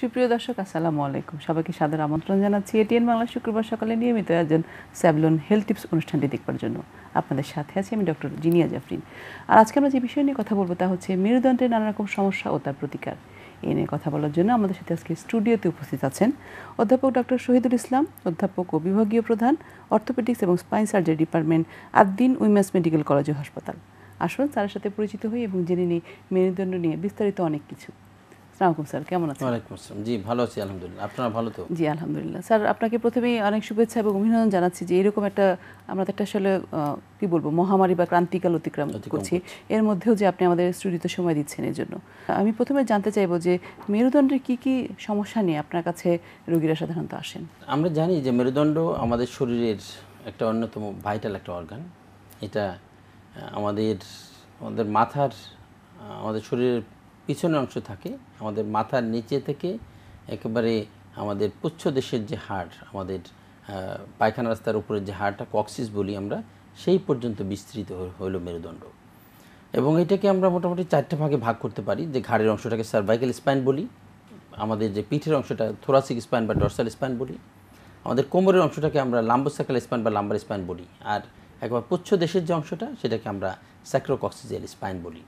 সুপ্রিয় দর্শক আসসালামু আলাইকুম সবাইকে সাদর আমন্ত্রণ জানাচ্ছি এটিএন বাংলা শুক্রবার সকালে নিয়মিত আয়োজন স্যাবলন হেলথ টিপস অনুষ্ঠানটি দেখবার জন্য আপনাদের সাথে আছি আমি ডক্টর জিনিয়া জাফরিন আর আজকে আমরা যে বিষয় নিয়ে কথা বলবো তা হচ্ছে মেরুদণ্ডের নানা রকম সমস্যা ও তার প্রতিকার এ নিয়ে কথা বলার জন্য আমাদের সাথে আজকে স্টুডিওতে উপস্থিত আছেন অধ্যাপক ডক্টর শহীদুল ইসলাম অধ্যাপক ও বিভাগীয় প্রধান অর্থোপেডিক্স এবং spine surgery department Addin women's medical college ও হাসপাতাল আসুন তার সাথে পরিচিত হই এবং জেনে নিই মেরুদণ্ড নিয়ে বিস্তারিত অনেক কিছু সালামালাইকুম স্যার কেমন আছেন ওয়ালাইকুম আসসালাম জি ভালো আছি আলহামদুলিল্লাহ আপনারা ভালো তো জি আলহামদুলিল্লাহ স্যার আপনাকে প্রথমেই অনেক শুভেচ্ছা এবং অভিনন্দন জানাচ্ছি যে এরকম একটা আমরা তো একটা আসলে কি বলবো মহামারী বা ক্রান্তিকাল অতিক্রম করছি এর মধ্যেও যে আপনি আমাদের স্টুডিওতে সময় দিচ্ছেন এর জন্য আমি প্রথমে জানতে চাইবো যে মেরুদণ্ডের কি কি সমস্যা নিয়ে আপনার কাছে রোগীরা সাধারণত আসেন আমরা জানি যে মেরুদণ্ড আমাদের শরীরের একটা অন্যতম ভাইটাল একটা অর্গান এটা আমাদের আমাদের মাথার আমাদের শরীরের পিছনের অংশ থাকে আমাদের মাথার নিচে থেকে একেবারে আমাদের পুচ্ছ দেশের যে হাড় আমাদের পায়খানা রাস্তার উপরে যে হাড়টা কক্সিস বলি আমরা সেই পর্যন্ত বিস্তৃত হইল মেরুদণ্ড এবং এটাকে আমরা মোটামুটি চারটে ভাগে ভাগ করতে পারি যে ঘাড়ের অংশটাকে সার্ভাইকাল স্পাইন বলি আমাদের যে পিঠের অংশটা থোরাসিক স্পাইন বা ডর্সাল স্পাইন বলি আমাদের কোমরের অংশটাকে আমরা লাম্বোসাকাল স্পাইন বা লাম্বার স্পাইন বলি আর একবার পুচ্ছ দেশের যে অংশটা সেটাকে আমরা স্যাক্রোকক্সিজিয়াল স্পাইন বলি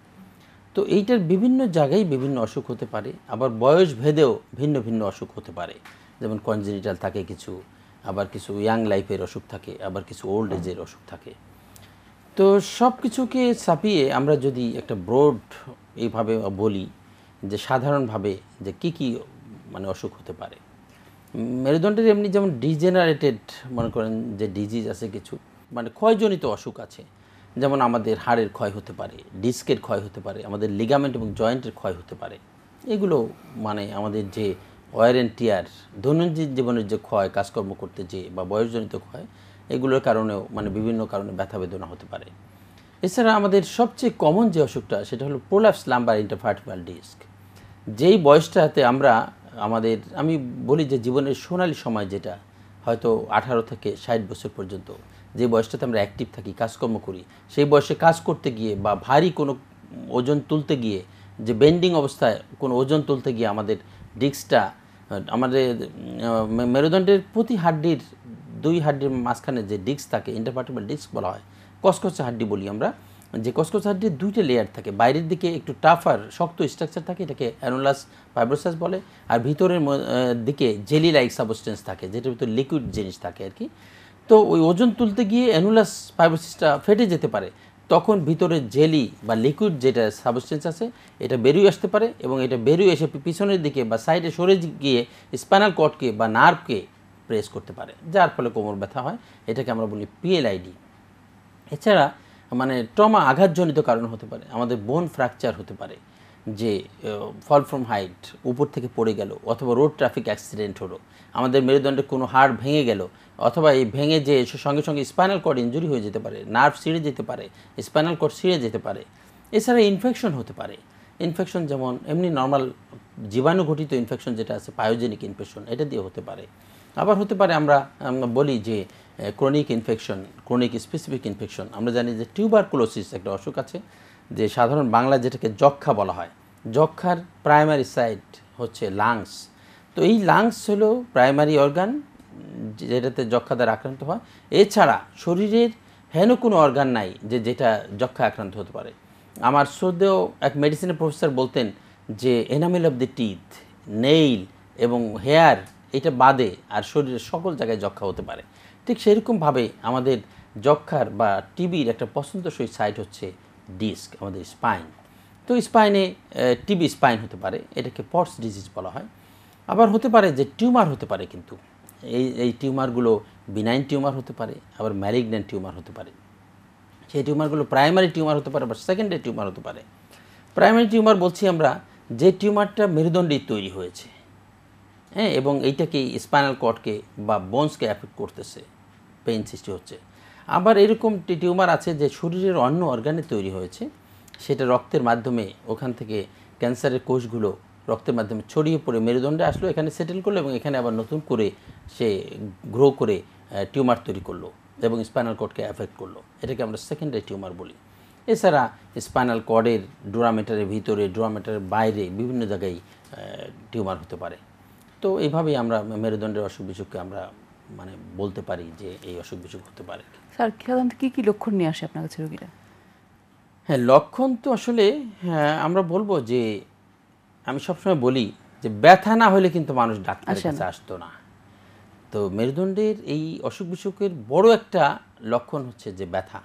তো এইটার বিভিন্ন জায়গায় বিভিন্ন অসুখ হতে পারে আবার বয়স ভেদেও ভিন্ন ভিন্ন অসুখ হতে পারে যেমন কনজেনিটাল থাকে কিছু আবার কিছু ইয়াং লাইফের অসুখ থাকে আবার কিছু ওল্ড এজের অসুখ থাকে তো সব কিছুকে ছাপিয়ে আমরা যদি একটা ব্রড এইভাবে বলি যে সাধারণভাবে যে কি কি মানে অসুখ হতে পারে মেরুদণ্ডের এমনি যেমন ডিজেনারেটেড মনে করেন যে ডিজিজ আছে কিছু মানে ক্ষয়জনিত অসুখ আছে যেমন আমাদের হাড়ের ক্ষয় হতে পারে ডিস্কের ক্ষয় হতে পারে আমাদের লিগামেন্ট এবং জয়েন্টের ক্ষয় হতে পারে এগুলো মানে আমাদের যে ওয়ার অ্যান্ড টিয়ার দৈনন্দিন জীবনের যে ক্ষয় কাজকর্ম করতে যে বা বয়সজনিত ক্ষয় এগুলোর কারণেও মানে বিভিন্ন কারণে ব্যথা বেদনা হতে পারে এছাড়া আমাদের সবচেয়ে কমন যে অসুখটা সেটা হলো প্রোল্যাপস লাম্বার ইন্টারভার্টিবাল ডিস্ক যেই বয়সটাতে আমরা আমাদের আমি বলি যে জীবনের সোনালি সময় যেটা হয়তো আঠারো থেকে ষাট বছর পর্যন্ত যে বয়সটাতে আমরা অ্যাক্টিভ থাকি কাজকর্ম করি সেই বয়সে কাজ করতে গিয়ে বা ভারী কোনো ওজন তুলতে গিয়ে যে বেন্ডিং অবস্থায় কোনো ওজন তুলতে গিয়ে আমাদের ডিস্কটা আমাদের মেরুদণ্ডের প্রতি হাড্ডির দুই হাড্ডির মাঝখানে যে ডিস্ক থাকে ইন্টারপার্টিবল ডিস্ক বলা হয় কসকসা হাড্ডি বলি আমরা যে কসকসা হাড্ডির দুইটা লেয়ার থাকে বাইরের দিকে একটু টাফার শক্ত স্ট্রাকচার থাকে এটাকে অ্যানোলাস ফাইব্রোসাস বলে আর ভিতরের দিকে জেলি লাইক সাবস্টেন্স থাকে যেটার ভিতরে লিকুইড জিনিস থাকে আর কি তো ওই ওজন তুলতে গিয়ে অ্যানুলাস ফাইবোসিসটা ফেটে যেতে পারে তখন ভিতরে জেলি বা লিকুইড যেটা সাবস্টেন্স আছে এটা বেরিয়ে আসতে পারে এবং এটা বেরিয়ে এসে পিছনের দিকে বা সাইডে সরে গিয়ে স্পাইনাল কটকে বা নার্ভকে প্রেস করতে পারে যার ফলে কোমর ব্যথা হয় এটাকে আমরা বলি পিএলআইডি এছাড়া মানে ট্রমা আঘাতজনিত কারণ হতে পারে আমাদের বোন ফ্র্যাকচার হতে পারে যে ফল ফ্রম হাইট উপর থেকে পড়ে গেল অথবা রোড ট্রাফিক অ্যাক্সিডেন্ট হলো আমাদের মেরুদণ্ডে কোনো হাড় ভেঙে গেল অথবা এই ভেঙে যে সঙ্গে সঙ্গে স্পাইনাল কর্ড ইঞ্জুরি হয়ে যেতে পারে নার্ভ ছিঁড়ে যেতে পারে স্পাইনাল কর্ড ছিঁড়ে যেতে পারে এছাড়া ইনফেকশন হতে পারে ইনফেকশন যেমন এমনি নর্মাল জীবাণুঘটিত ইনফেকশন যেটা আছে পায়োজেনিক ইনফেকশন এটা দিয়ে হতে পারে আবার হতে পারে আমরা বলি যে chronic infection chronic specific infection আমরা জানি যে টিউবারকুলোসিস একটা অসুখ আছে যে সাধারণ বাংলা যেটাকে যক্ষা বলা হয় যক্ষার প্রাইমারি সাইট হচ্ছে লাংস তো এই লাংস হলো প্রাইমারি অর্গান যেটাতে দ্বারা আক্রান্ত হয় এছাড়া শরীরের হেন কোনো অর্গান নাই যে যেটা যক্ষা আক্রান্ত হতে পারে আমার শ্রদ্ধেয় এক মেডিসিনের প্রফেসর বলতেন যে enamel of the teeth nail এবং হেয়ার এটা বাদে আর শরীরের সকল জায়গায় যক্ষা হতে পারে ঠিক সেরকমভাবে আমাদের যক্ষার বা টিবির একটা পছন্দসই সাইট হচ্ছে ডিস্ক আমাদের স্পাইন তো স্পাইনে টিবি স্পাইন হতে পারে এটাকে পর্স ডিজিজ বলা হয় আবার হতে পারে যে টিউমার হতে পারে কিন্তু এই এই টিউমারগুলো বিনাইন টিউমার হতে পারে আবার ম্যালিগন্যান্ট টিউমার হতে পারে সেই টিউমারগুলো প্রাইমারি টিউমার হতে পারে বা সেকেন্ডারি টিউমার হতে পারে প্রাইমারি টিউমার বলছি আমরা যে টিউমারটা মেরুদণ্ডেই তৈরি হয়েছে হ্যাঁ এবং এইটাকে স্পাইনাল কটকে বা বোনসকে অ্যাফেক্ট করতেছে পেইন সৃষ্টি হচ্ছে আবার এরকম টিউমার আছে যে শরীরের অন্য অর্গানে তৈরি হয়েছে সেটা রক্তের মাধ্যমে ওখান থেকে ক্যান্সারের কোষগুলো রক্তের মাধ্যমে ছড়িয়ে পড়ে মেরুদণ্ডে আসলো এখানে সেটেল করলো এবং এখানে আবার নতুন করে সে গ্রো করে টিউমার তৈরি করলো এবং স্পাইনাল কর্ডকে অ্যাফেক্ট করলো এটাকে আমরা সেকেন্ডারি টিউমার বলি এছাড়া স্পাইনাল কর্ডের ডোরামেটারের ভিতরে ডোরামেটারের বাইরে বিভিন্ন জায়গায় টিউমার হতে পারে তো এইভাবেই আমরা মেরুদণ্ডের অসুখ বিসুখকে আমরা মানে বলতে পারি যে এই অসুখ বিসুখ হতে পারে স্যার সাধারণত কী কী লক্ষণ নিয়ে আসে আপনার কাছে রোগীরা হ্যাঁ লক্ষণ তো আসলে হ্যাঁ, আমরা বলবো যে আমি সবসময় বলি যে ব্যথা না হলে কিন্তু মানুষ ডাক্তার কাছে আসতো না তো মেরুদণ্ডের এই অসুখ বিসুখের বড় একটা লক্ষণ হচ্ছে যে ব্যথা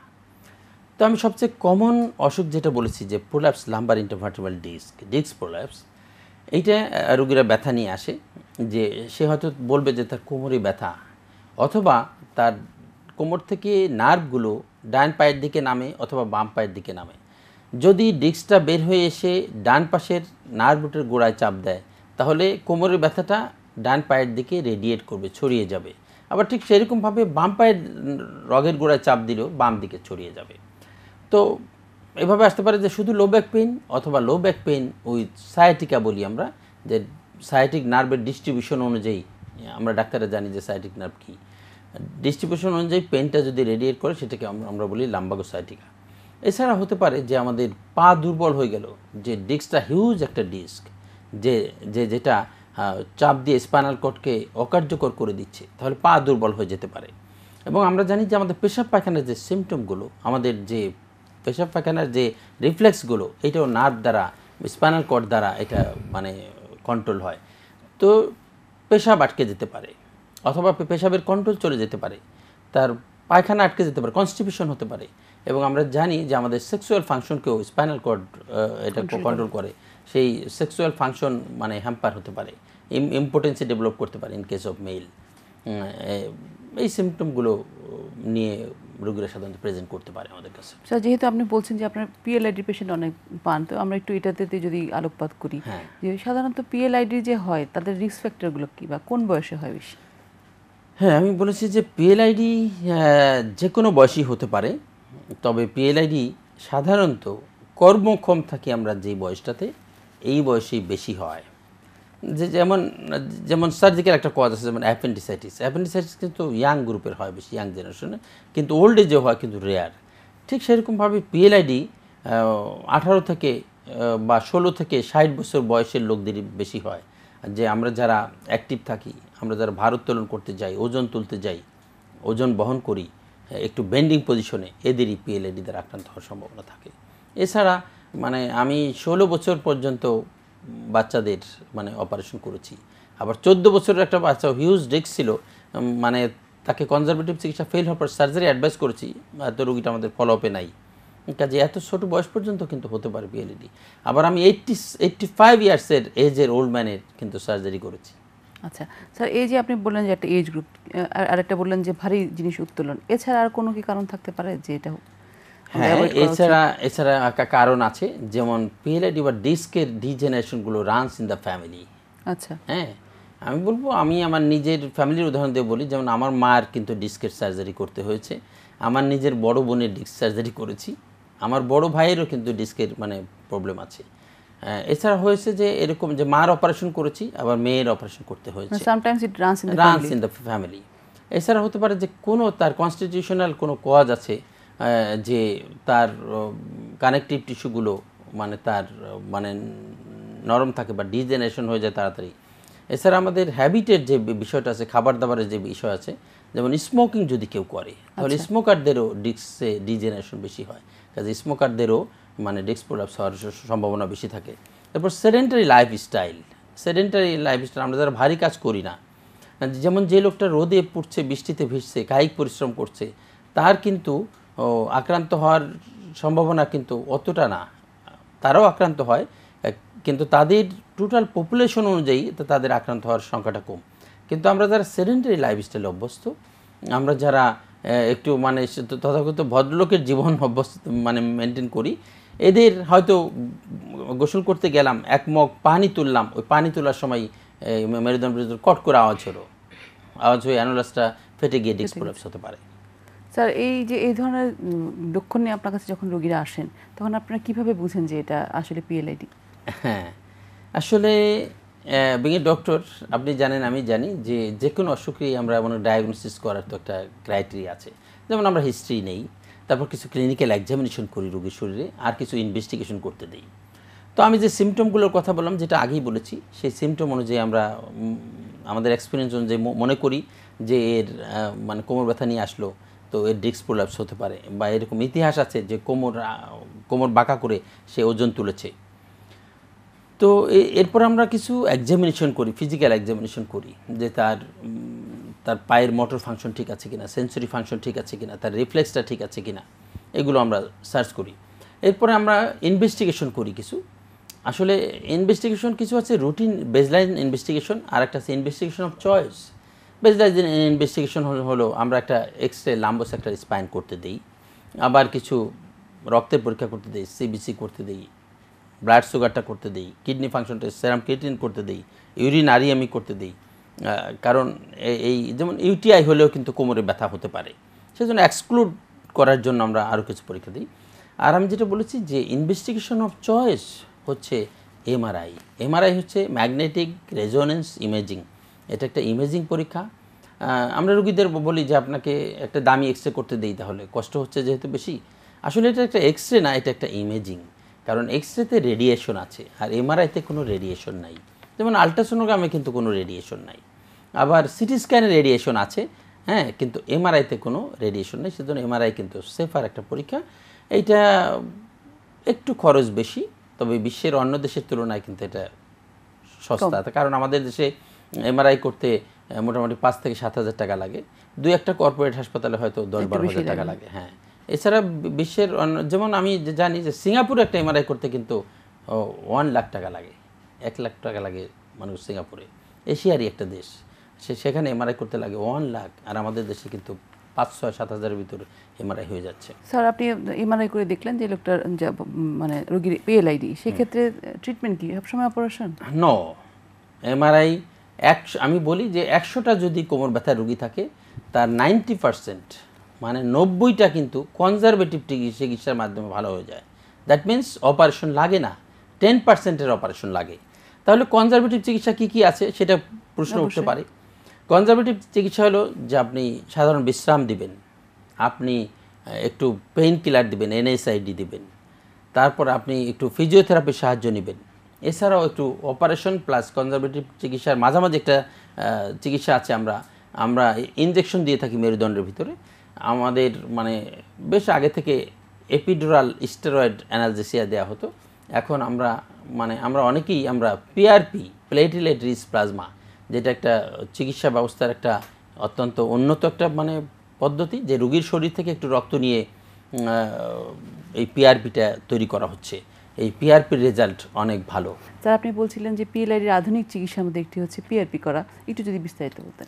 তো আমি সবচেয়ে কমন অসুখ যেটা বলেছি যে prolapse lumbar intervertebral disc disc prolapse এইটা রোগীরা ব্যথা নিয়ে আসে যে সে হয়তো বলবে যে তার কোমরে ব্যথা অথবা তার কোমর থেকে নার্ভগুলো ডান পায়ের দিকে নামে অথবা বাম পায়ের দিকে নামে যদি ডিস্কটা বের হয়ে এসে ডান পাশের নার্ভটের গোড়ায় চাপ দেয় তাহলে কোমরের ব্যথাটা ডান পায়ের দিকে রেডিয়েট করবে ছড়িয়ে যাবে আবার ঠিক সেরকমভাবে বাম পায়ের রগের গোড়ায় চাপ দিলেও বাম দিকে ছড়িয়ে যাবে তো এভাবে আসতে পারে যে শুধু লো ব্যাক পেন অথবা লো ব্যাক পেন ওই সায়াটিকা বলি আমরা যে সায়াটিক নার্ভের ডিস্ট্রিবিউশন অনুযায়ী আমরা ডাক্তাররা জানি যে সায়াটিক নার্ভ কী ডিস্ট্রিবিউশন অনুযায়ী পেনটা যদি রেডিয়েট করে সেটাকে আমরা বলি লাম্বাগো সায়াটিকা এছাড়া হতে পারে যে আমাদের পা দুর্বল হয়ে গেল যে ডিস্কটা হিউজ একটা ডিস্ক যে যে যেটা চাপ দিয়ে স্পাইনাল কটকে অকার্যকর করে দিচ্ছে তাহলে পা দুর্বল হয়ে যেতে পারে এবং আমরা জানি যে আমাদের পেশাব পায়খানার যে সিমটমগুলো আমাদের যে পেশাব পায়খানার যে রিফ্লেক্সগুলো এটাও নার্ভ দ্বারা স্পাইনাল কট দ্বারা এটা মানে কন্ট্রোল হয় তো পেশাব আটকে যেতে পারে অথবা পেশাবের কন্ট্রোল চলে যেতে পারে তার পায়খানা আটকে যেতে পারে কনস্টিপিউশন হতে পারে এবং আমরা জানি যে আমাদের সেক্সুয়াল ফাংশনকেও স্পাইনাল কর্ড এটা কন্ট্রোল করে সেই সেক্সুয়াল ফাংশন মানে হ্যাম্পার হতে পারে ইম্পোর্টেন্সি ডেভেলপ করতে পারে ইন কেস অফ মেল এই সিমটমগুলো নিয়ে রোগীরা সাধারণত প্রেজেন্ট করতে পারে আমাদের কাছে স্যার যেহেতু আপনি বলছেন যে আপনার পিএলআইডি পেশেন্ট অনেক পান তো আমরা একটু এটাতে যদি আলোকপাত করি হ্যাঁ। যে সাধারণত পিএলআইডি যে হয় তাদের রিস্ক ফ্যাক্টরগুলো কী বা কোন বয়সে হয় বেশি হ্যাঁ আমি বলেছি যে পিএলআইডি যে কোনো বয়সই হতে পারে তবে পিএলআইডি সাধারণত কর্মক্ষম থাকি আমরা যে বয়সটাতে এই বয়সেই বেশি হয় যে যেমন যেমন সার্জিক্যাল একটা কজ আছে যেমন অ্যাপেন্ডিসাইটিস অ্যাপেন্ডিসাইটিস কিন্তু ইয়াং গ্রুপের হয় বেশি ইয়াং জেনারেশনে কিন্তু ওল্ড এজে হয় কিন্তু রেয়ার ঠিক সেরকমভাবে পিএলআইডি আঠারো থেকে বা ষোলো থেকে ষাট বছর বয়সের লোকদেরই বেশি হয় যে আমরা যারা অ্যাক্টিভ থাকি আমরা যারা ভারোত্তোলন করতে যাই ওজন তুলতে যাই ওজন বহন করি একটু বেন্ডিং পজিশনে এদেরই পিএলএডি দ্বারা আক্রান্ত হওয়ার সম্ভাবনা থাকে এছাড়া মানে আমি ষোলো বছর পর্যন্ত বাচ্চাদের মানে অপারেশন করেছি আবার চোদ্দো বছরের একটা বাচ্চা হিউজ রিক্স ছিল মানে তাকে কনজারভেটিভ চিকিৎসা ফেল হওয়ার পর সার্জারি অ্যাডভাইস করেছি এত রুগীটা আমাদের ফলো আপে নাই কাজে এত ছোটো বয়স পর্যন্ত কিন্তু হতে পারে বিএলইডি আবার আমি এইটটি এইট্টি ফাইভ ইয়ার্সের এজের ওল্ড ম্যানের কিন্তু সার্জারি করেছি আচ্ছা স্যার এই যে আপনি বললেন যে একটা এজ গ্রুপ আর একটা বললেন যে ভারী জিনিস উত্তোলন এছাড়া আর কোনো কি কারণ থাকতে পারে যে এটা হ্যাঁ এছাড়া এছাড়া একটা কারণ আছে যেমন পিএলআইডি বা ডিস্কের ডিজেনারেশনগুলো রানস ইন দ্য ফ্যামিলি আচ্ছা হ্যাঁ আমি বলবো আমি আমার নিজের ফ্যামিলির উদাহরণ দিয়ে বলি যেমন আমার মার কিন্তু ডিস্কের সার্জারি করতে হয়েছে আমার নিজের বড় বোনের ডিস্ক সার্জারি করেছি আমার বড় ভাইয়েরও কিন্তু ডিস্কের মানে প্রবলেম আছে এছাড়া হয়েছে যে এরকম যে মার অপারেশন করেছি আবার মেয়ের অপারেশন করতে হয়েছে sometimes it runs in runs in the family এছাড়া হতে পারে যে কোনো তার কনস্টিটিউশনাল কোনো কজ আছে যে তার কানেকটিভ টিস্যুগুলো মানে তার মানে নরম থাকে বা ডিজেনারেশন হয়ে যায় তাড়াতাড়ি এছাড়া আমাদের হ্যাবিটের যে বিষয়টা আছে খাবার দাবারের যে বিষয় আছে যেমন স্মোকিং যদি কেউ করে তাহলে স্মোকারদেরও ডিক্সে ডিজেনারেশন বেশি হয় কাজে স্মোকারদেরও মানে ডেস্ক প্রোলাপস হওয়ার সম্ভাবনা বেশি থাকে তারপর সেডেন্টারি লাইফস্টাইল সেডেন্টারি লাইফস্টাইল আমরা যারা ভারী কাজ করি না যেমন যে লোকটা রোদে পড়ছে বৃষ্টিতে ভিজছে কায়িক পরিশ্রম করছে তার কিন্তু আক্রান্ত হওয়ার সম্ভাবনা কিন্তু অতটা না তারাও আক্রান্ত হয় কিন্তু তাদের টোটাল পপুলেশন অনুযায়ী তাদের আক্রান্ত হওয়ার সংখ্যাটা কম কিন্তু আমরা যারা সেডেন্টারি লাইফস্টাইলে অভ্যস্ত আমরা যারা একটু মানে তথাকথিত ভদ্রলোকের জীবন অভ্যস্ত মানে মেনটেন করি এদের হয়তো গোসল করতে গেলাম এক মগ পানি তুললাম ওই পানি তোলার সময় মেরুদণ্ড পর্যন্ত কট করে আওয়াজ হলো আওয়াজ হয়ে অ্যানোলাসটা ফেটে গিয়ে ডিস্ক হতে পারে স্যার এই যে এই ধরনের লক্ষণ নিয়ে আপনার কাছে যখন রোগীরা আসেন তখন আপনারা কিভাবে বুঝেন যে এটা আসলে পিএলআইডি হ্যাঁ আসলে বিং ডক্টর আপনি জানেন আমি জানি যে যে কোনো অসুখেই আমরা মানে ডায়াগনোসিস করার তো একটা ক্রাইটেরিয়া আছে যেমন আমরা হিস্ট্রি নেই তারপর কিছু ক্লিনিক্যাল এক্সামিনেশন করি রোগীর শরীরে আর কিছু ইনভেস্টিগেশন করতে দিই তো আমি যে সিমটমগুলোর কথা বললাম যেটা আগেই বলেছি সেই সিমটম অনুযায়ী আমরা আমাদের এক্সপিরিয়েন্স অনুযায়ী মনে করি যে এর মানে কোমর ব্যথা নিয়ে আসলো তো এর ডিস্ক প্রোলাপস হতে পারে বা এরকম ইতিহাস আছে যে কোমর কোমর বাঁকা করে সে ওজন তুলেছে তো এরপর আমরা কিছু এক্সামিনেশন করি ফিজিক্যাল এক্সামিনেশন করি যে তার তার পায়ের মোটর ফাংশন ঠিক আছে কিনা সেন্সরি ফাংশন ঠিক আছে কিনা তার রিফ্লেক্সটা ঠিক আছে কিনা এগুলো আমরা সার্চ করি এরপরে আমরা ইনভেস্টিগেশন করি কিছু আসলে ইনভেস্টিগেশন কিছু আছে রুটিন বেজলাইন ইনভেস্টিগেশন আর একটা আছে investigation of choice baseline investigation হলো আমরা একটা এক্স রে লাম্বোস একটা স্পাইন করতে দিই আবার কিছু রক্তের পরীক্ষা করতে দিই সিবিসি করতে দিই ব্লাড সুগারটা করতে দিই কিডনি ফাংশনটা সেরাম কিডনি করতে দিই ইউরিন আরিয়ামি করতে দিই কারণ এই যেমন ইউটিআই হলেও কিন্তু কোমরে ব্যথা হতে পারে সেজন্য এক্সক্লুড করার জন্য আমরা আরও কিছু পরীক্ষা দিই আর আমি যেটা বলেছি যে ইনভেস্টিগেশন অফ চয়েস হচ্ছে এমআরআই এমআরআই হচ্ছে ম্যাগনেটিক রেজোনেন্স ইমেজিং এটা একটা ইমেজিং পরীক্ষা আমরা রুগীদের বলি যে আপনাকে একটা দামি এক্স রে করতে দিই তাহলে কষ্ট হচ্ছে যেহেতু বেশি আসলে এটা একটা এক্স রে না এটা একটা ইমেজিং কারণ এক্স রেতে রেডিয়েশন আছে আর এমআরআইতে কোনো রেডিয়েশন নাই যেমন আলট্রাসোনোগ্রামে কিন্তু কোনো রেডিয়েশন নাই আবার সিটি স্ক্যানে রেডিয়েশন আছে হ্যাঁ কিন্তু এমআরআইতে কোনো রেডিয়েশন নেই সেজন্য এমআরআই কিন্তু সেফার একটা পরীক্ষা এইটা একটু খরচ বেশি তবে বিশ্বের অন্য দেশের তুলনায় কিন্তু এটা সস্তা কারণ আমাদের দেশে এমআরআই করতে মোটামুটি পাঁচ থেকে সাত হাজার টাকা লাগে দুই একটা কর্পোরেট হাসপাতালে হয়তো দশ বারো হাজার টাকা লাগে হ্যাঁ এছাড়া বিশ্বের যেমন আমি জানি যে সিঙ্গাপুরে একটা এমআরআই করতে কিন্তু ওয়ান লাখ টাকা লাগে এক লাখ টাকা লাগে মানুষ সিঙ্গাপুরে এশিয়ারই একটা দেশ সে সেখানে এমআরআই করতে লাগে ওয়ান লাখ আর আমাদের দেশে কিন্তু পাঁচ ছয় সাত হাজারের ভিতর এমআরআই হয়ে যাচ্ছে স্যার আপনি এমআরআই করে দেখলেন যে লোকটার মানে রোগীর পিএলআইডি সেক্ষেত্রে ট্রিটমেন্ট কি সবসময় অপারেশন ন এমআরআই একশো আমি বলি যে একশোটা যদি কোমর ব্যথার রুগী থাকে তার নাইনটি পার্সেন্ট মানে নব্বইটা কিন্তু কনজারভেটিভ চিকিৎসার মাধ্যমে ভালো হয়ে যায় দ্যাট মিন্স অপারেশন লাগে না টেন পার্সেন্টের অপারেশন লাগে তাহলে কনজারভেটিভ চিকিৎসা কি কি আছে সেটা প্রশ্ন উঠতে পারে কনজারভেটিভ চিকিৎসা হলো যে আপনি সাধারণ বিশ্রাম দিবেন আপনি একটু পেইন কিলার দিবেন এনএসআইডি দিবেন তারপর আপনি একটু ফিজিওথেরাপির সাহায্য নেবেন এছাড়াও একটু অপারেশন প্লাস কনজারভেটিভ চিকিৎসার মাঝামাঝি একটা চিকিৎসা আছে আমরা আমরা ইনজেকশন দিয়ে থাকি মেরুদণ্ডের ভিতরে আমাদের মানে বেশ আগে থেকে এপিডোরাল স্টেরয়েড অ্যানালজেসিয়া দেওয়া হতো এখন আমরা মানে আমরা অনেকেই আমরা পিআরপি প্লেটিলেট রিচ প্লাজমা যেটা একটা চিকিৎসা ব্যবস্থার একটা অত্যন্ত উন্নত একটা মানে পদ্ধতি যে রুগীর শরীর থেকে একটু রক্ত নিয়ে এই পিআরপিটা তৈরি করা হচ্ছে এই পিআরপির রেজাল্ট অনেক ভালো স্যার আপনি বলছিলেন যে পিএলআইডির আধুনিক চিকিৎসার মধ্যে একটি হচ্ছে পিআরপি করা একটু যদি বিস্তারিত বলতেন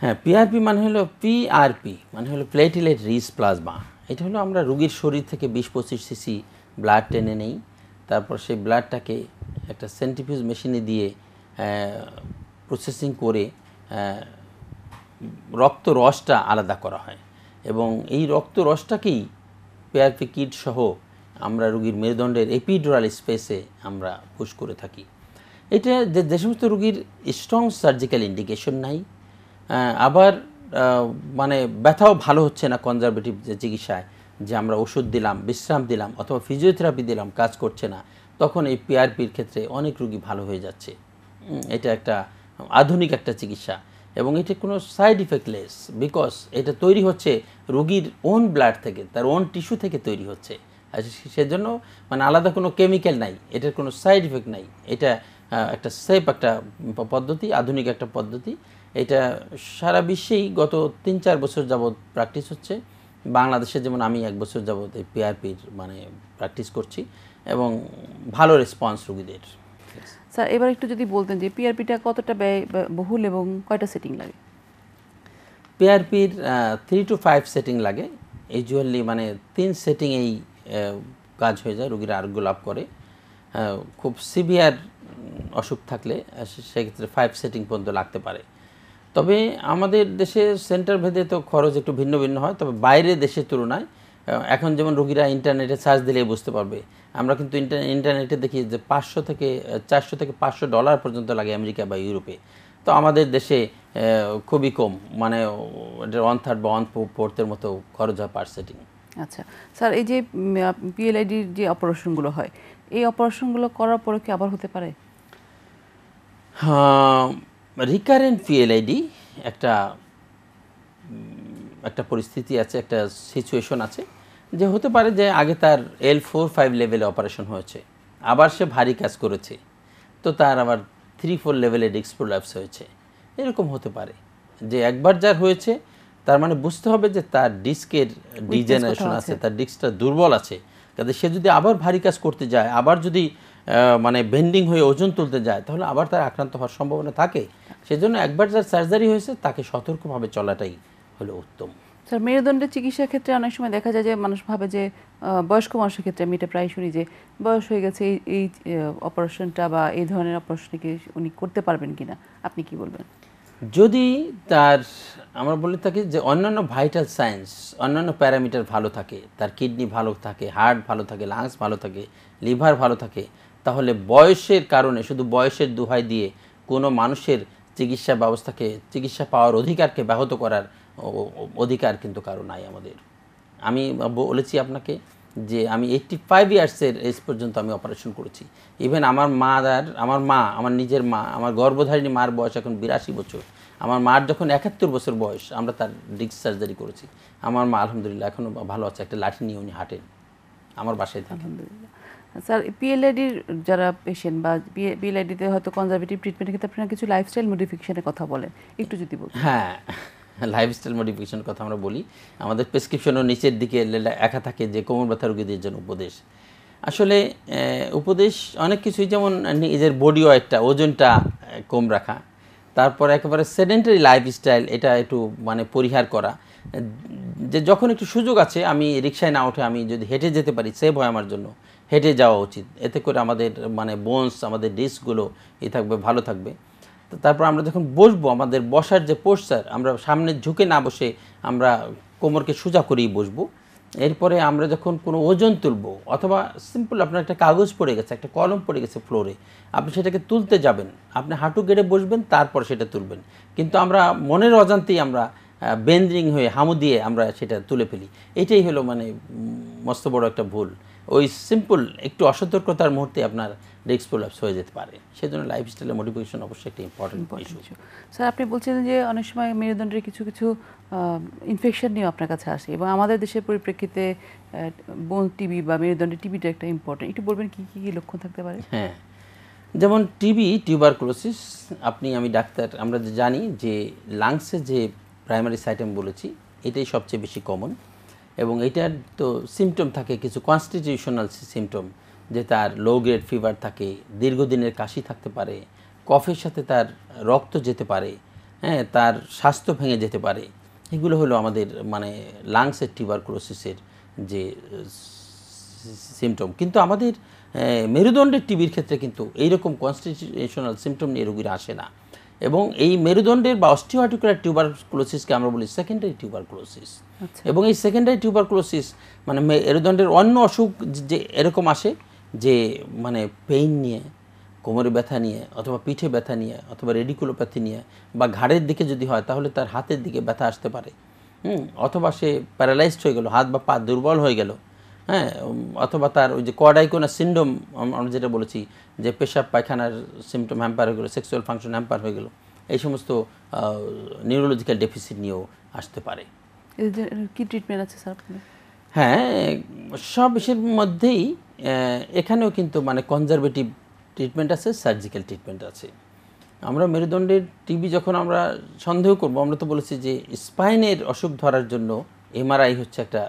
হ্যাঁ পিআরপি মানে হলো পিআরপি মানে হলো প্লেটিলেট রিচ প্লাজমা এটা হলো আমরা রুগীর শরীর থেকে বিশ পঁচিশ সিসি ব্লাড টেনে নেই তারপর সেই ব্লাডটাকে একটা সেন্টিফিউজ মেশিনে দিয়ে প্রসেসিং করে রক্ত রসটা আলাদা করা হয় এবং এই রক্ত রসটাকেই পেয়ারপি কিট সহ আমরা রুগীর মেরুদণ্ডের এপিডোরাল স্পেসে আমরা পুশ করে থাকি এটা যে যে সমস্ত রুগীর স্ট্রং সার্জিক্যাল ইন্ডিকেশন নাই আবার মানে ব্যথাও ভালো হচ্ছে না কনজারভেটিভ যে চিকিৎসায় যে আমরা ওষুধ দিলাম বিশ্রাম দিলাম অথবা ফিজিওথেরাপি দিলাম কাজ করছে না তখন এই পিআরপির ক্ষেত্রে অনেক রুগী ভালো হয়ে যাচ্ছে এটা একটা আধুনিক একটা চিকিৎসা এবং এটা কোনো সাইড ইফেক্ট লেস বিকজ এটা তৈরি হচ্ছে রুগীর ওন ব্লাড থেকে তার ওন টিস্যু থেকে তৈরি হচ্ছে সেজন্য মানে আলাদা কোনো কেমিক্যাল নাই এটার কোনো সাইড ইফেক্ট নাই এটা একটা সেফ একটা পদ্ধতি আধুনিক একটা পদ্ধতি এটা সারা বিশ্বেই গত তিন চার বছর যাবৎ প্র্যাকটিস হচ্ছে বাংলাদেশে যেমন আমি এক বছর যাবৎ এই পিআরপির মানে প্র্যাকটিস করছি এবং ভালো রেসপন্স রুগীদের স্যার এবার একটু যদি বলতেন যে পিআরপিটা কতটা ব্যয় বহুল এবং কয়টা সেটিং লাগে পিআরপির থ্রি টু ফাইভ সেটিং লাগে ইউজুয়ালি মানে তিন সেটিং এই কাজ হয়ে যায় রুগীরা আরোগ্য লাভ করে খুব সিভিয়ার অসুখ থাকলে সেক্ষেত্রে ফাইভ সেটিং পর্যন্ত লাগতে পারে তবে আমাদের দেশে সেন্টার ভেদে তো খরচ একটু ভিন্ন ভিন্ন হয় তবে বাইরে দেশের তুলনায় এখন যেমন রোগীরা ইন্টারনেটে সার্চ দিলেই বুঝতে পারবে আমরা কিন্তু ইন্টারনেটে দেখি যে পাঁচশো থেকে চারশো থেকে পাঁচশো ডলার পর্যন্ত লাগে আমেরিকা বা ইউরোপে তো আমাদের দেশে খুবই কম মানে এটা ওয়ান থার্ড বা ওয়ান ফোর্থের মতো খরচ হয় পার সেটিং আচ্ছা স্যার এই যে পিএলআইডির যে অপারেশনগুলো হয় এই অপারেশনগুলো করার পরে কি আবার হতে পারে হ্যাঁ রিকারেন্ট পিএলআইডি একটা একটা পরিস্থিতি আছে একটা সিচুয়েশন আছে যে হতে পারে যে আগে তার এল ফোর ফাইভ লেভেলে অপারেশন হয়েছে আবার সে ভারী কাজ করেছে তো তার আবার থ্রি ফোর লেভেলে ডিক্স প্রোল্যাপস হয়েছে এরকম হতে পারে যে একবার যার হয়েছে তার মানে বুঝতে হবে যে তার ডিস্কের ডিজেনারেশন আছে তার ডিস্কটা দুর্বল আছে কাজে সে যদি আবার ভারী কাজ করতে যায় আবার যদি মানে বেন্ডিং হয়ে ওজন তুলতে যায় তাহলে আবার তার আক্রান্ত হওয়ার সম্ভাবনা থাকে সেজন্য একবার যার সার্জারি হয়েছে তাকে সতর্কভাবে চলাটাই হলো উত্তম স্যার মেরুদণ্ডের চিকিৎসা ক্ষেত্রে অনেক সময় দেখা যায় যে মানুষ ভাবে যে বয়স্ক মানুষের ক্ষেত্রে আমি এটা প্রায় শুনি যে বয়স হয়ে গেছে এই এই অপারেশনটা বা এই ধরনের অপারেশনে কি উনি করতে পারবেন কি না আপনি কি বলবেন যদি তার আমরা বলে থাকি যে অন্যান্য ভাইটাল সায়েন্স অন্যান্য প্যারামিটার ভালো থাকে তার কিডনি ভালো থাকে হার্ট ভালো থাকে লাংস ভালো থাকে লিভার ভালো থাকে তাহলে বয়সের কারণে শুধু বয়সের দোহাই দিয়ে কোনো মানুষের চিকিৎসা ব্যবস্থাকে চিকিৎসা পাওয়ার অধিকারকে ব্যাহত করার অধিকার কিন্তু কারো নাই আমাদের আমি বলেছি আপনাকে যে আমি এইটটি ফাইভ ইয়ার্সের এজ পর্যন্ত আমি অপারেশন করেছি ইভেন আমার মাদার আমার মা আমার নিজের মা আমার গর্ভধারিণী মার বয়স এখন বিরাশি বছর আমার মার যখন একাত্তর বছর বয়স আমরা তার ডিস্ক সার্জারি করেছি আমার মা আলহামদুলিল্লাহ এখনও ভালো আছে একটা লাঠি নিয়ে উনি হাঁটেন আমার বাসায় থাকেন স্যার পিএলআইডির যারা পেশেন্ট বা পিএলআইডিতে হয়তো কনজারভেটিভ ট্রিটমেন্টের ক্ষেত্রে আপনারা কিছু লাইফস্টাইল মডিফিকেশনের কথা বলেন একটু যদি বলুন হ্যাঁ লাইফস্টাইল মডিফিকেশনের কথা আমরা বলি আমাদের প্রেসক্রিপশনের নিচের দিকে একা থাকে যে কোমর ব্যথা রোগীদের জন্য উপদেশ আসলে উপদেশ অনেক কিছুই যেমন নিজের বডি ওয়েটটা ওজনটা কম রাখা তারপর একেবারে সেডেন্টারি লাইফস্টাইল এটা একটু মানে পরিহার করা যে যখন একটু সুযোগ আছে আমি রিক্সায় না উঠে আমি যদি হেঁটে যেতে পারি সেভ হয় আমার জন্য হেঁটে যাওয়া উচিত এতে করে আমাদের মানে বোনস আমাদের ডিস্কগুলো ই থাকবে ভালো থাকবে তো তারপর আমরা যখন বসবো আমাদের বসার যে পোস্টার আমরা সামনে ঝুঁকে না বসে আমরা কোমরকে সোজা করেই বসবো এরপরে আমরা যখন কোনো ওজন তুলবো অথবা সিম্পল আপনার একটা কাগজ পড়ে গেছে একটা কলম পড়ে গেছে ফ্লোরে আপনি সেটাকে তুলতে যাবেন আপনি হাঁটু গেড়ে বসবেন তারপর সেটা তুলবেন কিন্তু আমরা মনের অজান্তেই আমরা বেন্দ্রিং হয়ে হামু দিয়ে আমরা সেটা তুলে ফেলি এটাই হলো মানে মস্ত বড় একটা ভুল ওই সিম্পল একটু অসতর্কতার মুহূর্তে আপনার রিক্স প্রলাপস হয়ে যেতে পারে সেই জন্য লাইফস্টাইলের মোটিভেশন অবশ্যই একটা ইম্পর্টেন্ট ইস্যু স্যার আপনি বলছেন যে অনেক সময় মেরুদণ্ডের কিছু কিছু ইনফেকশন নিয়ে আপনার কাছে আসে এবং আমাদের দেশের পরিপ্রেক্ষিতে বোন টিবি বা মেরুদণ্ডের টিবিটা একটা ইম্পর্টেন্ট একটু বলবেন কী কী লক্ষণ থাকতে পারে হ্যাঁ যেমন টিবি টিউবারক্লোসিস আপনি আমি ডাক্তার আমরা জানি যে লাংসে যে প্রাইমারি সাইটেম বলেছি এটাই সবচেয়ে বেশি কমন এবং এটার তো সিমটম থাকে কিছু কনস্টিটিউশনাল সিমটম যে তার লো গ্রেড ফিভার থাকে দীর্ঘদিনের কাশি থাকতে পারে কফের সাথে তার রক্ত যেতে পারে হ্যাঁ তার স্বাস্থ্য ভেঙে যেতে পারে এগুলো হলো আমাদের মানে লাংসের টিউবারক্লোসিসের যে সিমটম কিন্তু আমাদের মেরুদণ্ডের টিবির ক্ষেত্রে কিন্তু এইরকম কনস্টিটিউশনাল সিমটম নিয়ে রোগীরা আসে না এবং এই মেরুদণ্ডের বা টিউবার ক্লোসিসকে আমরা বলি সেকেন্ডারি আচ্ছা। ক্লোসিস এবং এই সেকেন্ডারি ক্লোসিস মানে মেরুদণ্ডের অন্য অসুখ যে এরকম আসে যে মানে পেইন নিয়ে কোমরে ব্যথা নিয়ে অথবা পিঠে ব্যথা নিয়ে অথবা রেডিকুলোপ্যাথি নিয়ে বা ঘাড়ের দিকে যদি হয় তাহলে তার হাতের দিকে ব্যথা আসতে পারে হুম অথবা সে প্যারালাইজড হয়ে গেল হাত বা পা দুর্বল হয়ে গেল হ্যাঁ অথবা তার ওই যে কোয়াডাইকোনা সিন্ড্রোম আমরা যেটা বলেছি যে পেশাব পায়খানার সিমটম হ্যাম্পার হয়ে গেলো সেক্সুয়াল ফাংশন হ্যাম্পার হয়ে গেলো এই সমস্ত নিউরোলজিক্যাল ডেফিসিট নিয়েও আসতে পারে কি ট্রিটমেন্ট আছে স্যার হ্যাঁ সব বিষয়ের মধ্যেই এখানেও কিন্তু মানে কনজারভেটিভ ট্রিটমেন্ট আছে সার্জিক্যাল ট্রিটমেন্ট আছে আমরা মেরুদণ্ডের টিবি যখন আমরা সন্দেহ করব আমরা তো বলেছি যে স্পাইনের অসুখ ধরার জন্য এমআরআই হচ্ছে একটা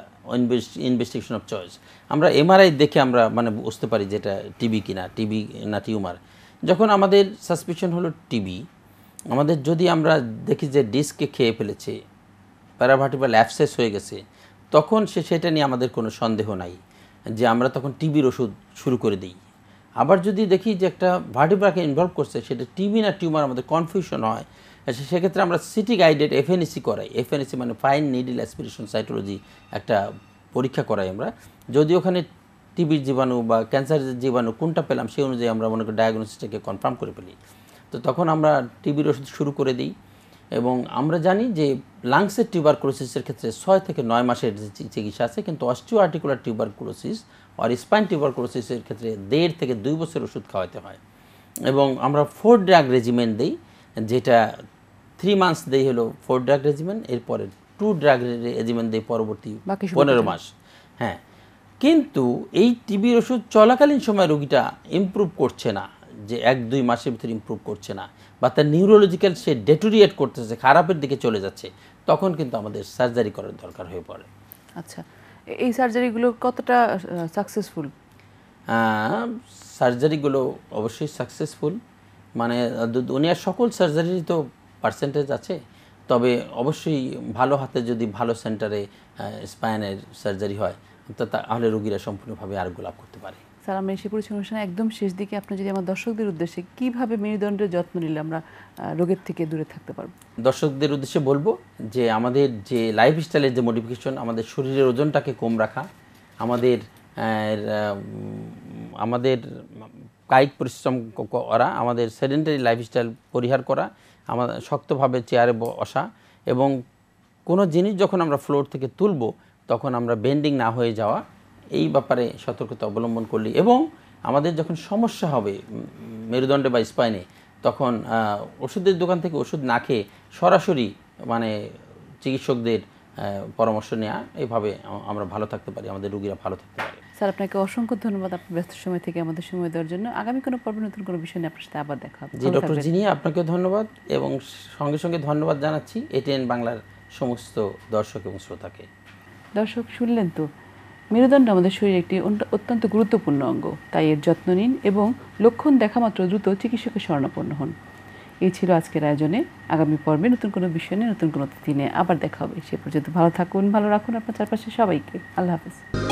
ইনভেস্টিগেশন অফ চয়েস আমরা এমআরআই দেখে আমরা মানে বুঝতে পারি যেটা টিবি কিনা টিবি না টিউমার যখন আমাদের সাসপিশন হলো টিবি আমাদের যদি আমরা দেখি যে ডিস্কে খেয়ে ফেলেছে প্যারাভার্টিবাল অ্যাপসেস হয়ে গেছে তখন সে সেটা নিয়ে আমাদের কোনো সন্দেহ নাই যে আমরা তখন টিবির ওষুধ শুরু করে দিই আবার যদি দেখি যে একটা ভার্টিব্রাকে ইনভলভ করছে সেটা টিবি না টিউমার আমাদের কনফিউশন হয় আচ্ছা সেক্ষেত্রে আমরা সিটি গাইডেড এফএনএসি করাই এফএনএসি মানে ফাইন নিডিল অ্যাসপিরেশন সাইটোলজি একটা পরীক্ষা করাই আমরা যদি ওখানে টিবির জীবাণু বা ক্যান্সারের জীবাণু কোনটা পেলাম সেই অনুযায়ী আমরা মনে করি ডায়াগনোসিসটাকে কনফার্ম করে ফেলি তো তখন আমরা টিবির ওষুধ শুরু করে দিই এবং আমরা জানি যে লাংসের টিউবার ক্রোসিসের ক্ষেত্রে ছয় থেকে নয় মাসের চিকিৎসা আছে কিন্তু অস্টিও আর্টিকুলার টিউবার ক্রোসিস আর স্পাইন টিউবার ক্রোসিসের ক্ষেত্রে দেড় থেকে দুই বছর ওষুধ খাওয়াতে হয় এবং আমরা ফোর ড্রাগ রেজিমেন্ট দিই যেটা থ্রি মান্থস দেই হলো ফোর ড্রাগ রেজিমেন্ট এরপরে টু ড্রাগ রেজিমেন্ট দেয় পরবর্তী পনেরো মাস হ্যাঁ কিন্তু এই টিবির ওষুধ চলাকালীন সময় রোগীটা ইম্প্রুভ করছে না যে এক দুই মাসের ভিতরে ইম্প্রুভ করছে না বা তার নিউরোলজিক্যাল সে ডেটোরিয়েট করতেছে খারাপের দিকে চলে যাচ্ছে তখন কিন্তু আমাদের সার্জারি করার দরকার হয়ে পড়ে আচ্ছা এই সার্জারিগুলো কতটা সাকসেসফুল সার্জারিগুলো অবশ্যই সাকসেসফুল মানে দুনিয়ার সকল সার্জারি তো পার্সেন্টেজ আছে তবে অবশ্যই ভালো হাতে যদি ভালো সেন্টারে স্পাইনের সার্জারি হয় তাহলে রোগীরা সম্পূর্ণভাবে আরোগ্য লাভ করতে পারে স্যার আমরা এসে পড়েছি অনুষ্ঠানে একদম শেষ দিকে আপনি যদি আমার দর্শকদের উদ্দেশ্যে কীভাবে মেরুদণ্ডের যত্ন নিলে আমরা রোগের থেকে দূরে থাকতে পারব দর্শকদের উদ্দেশ্যে বলবো যে আমাদের যে লাইফ স্টাইলের যে মডিফিকেশন আমাদের শরীরের ওজনটাকে কম রাখা আমাদের আমাদের কায়িক পরিশ্রম করা আমাদের সেডেন্টারি লাইফস্টাইল পরিহার করা আমাদের শক্তভাবে চেয়ারে বসা এবং কোনো জিনিস যখন আমরা ফ্লোর থেকে তুলব তখন আমরা বেন্ডিং না হয়ে যাওয়া এই ব্যাপারে সতর্কতা অবলম্বন করলি এবং আমাদের যখন সমস্যা হবে মেরুদণ্ডে বা স্পাইনে তখন ওষুধের দোকান থেকে ওষুধ না খেয়ে সরাসরি মানে চিকিৎসকদের পরামর্শ নেওয়া এভাবে আমরা ভালো থাকতে পারি আমাদের রুগীরা ভালো থাকতে পারে স্যার আপনাকে অসংখ্য ধন্যবাদ আপনার ব্যস্ত সময় থেকে আমাদের সময় দেওয়ার জন্য আগামী কোনো পর্ব নতুন কোনো বিষয় নিয়ে আপনার সাথে আবার দেখা হবে জি ডক্টর জিনি আপনাকেও ধন্যবাদ এবং সঙ্গে সঙ্গে ধন্যবাদ জানাচ্ছি এটিএন বাংলার সমস্ত দর্শক এবং শ্রোতাকে দর্শক শুনলেন তো মেরুদণ্ড আমাদের শরীরের একটি অত্যন্ত গুরুত্বপূর্ণ অঙ্গ তাই এর যত্ন নিন এবং লক্ষণ দেখা মাত্র দ্রুত চিকিৎসকের স্বর্ণাপন্ন হন এই ছিল আজকের আয়োজনে আগামী পর্বে নতুন কোনো বিষয় নিয়ে নতুন কোনো দিনে আবার দেখা হবে সে পর্যন্ত ভালো থাকুন ভালো রাখুন আপনার চারপাশে সবাইকে আল্লাহ হাফিজ